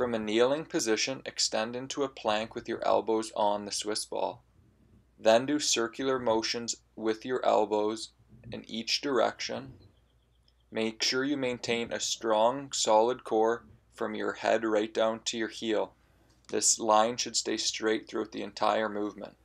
From a kneeling position, extend into a plank with your elbows on the Swiss ball. Then do circular motions with your elbows in each direction. Make sure you maintain a strong, solid core from your head right down to your heel. This line should stay straight throughout the entire movement.